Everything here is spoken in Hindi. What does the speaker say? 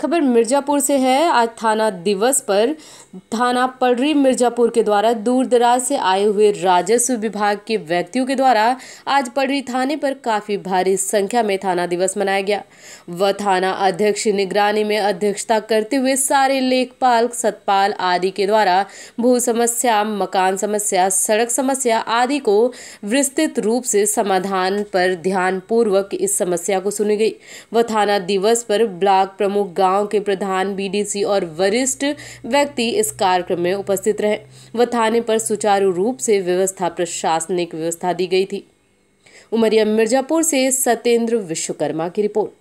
खबर मिर्ज़ापुर से है आज थाना दिवस पर थाना पडरी मिर्ज़ापुर के द्वारा दूर दराज से आए हुए राजस्व विभाग के व्यक्तियों के द्वारा आज पडरी थाने पर काफ़ी भारी संख्या में थाना दिवस मनाया गया व थाना अध्यक्ष निगरानी में अध्यक्षता करते हुए सारे लेखपाल सतपाल आदि के द्वारा भू समस्या मकान समस्या सड़क समस्या आदि को विस्तृत रूप से समाधान पर ध्यान पूर्वक इस समस्या को सुनी गई वह थाना दिवस पर ब्लॉक प्रमुख गांव गांव के प्रधान बीडीसी और वरिष्ठ व्यक्ति इस कार्यक्रम में उपस्थित रहे व थाने पर सुचारू रूप से व्यवस्था प्रशासनिक व्यवस्था दी गई थी उमरिया मिर्जापुर से सत्येंद्र विश्वकर्मा की रिपोर्ट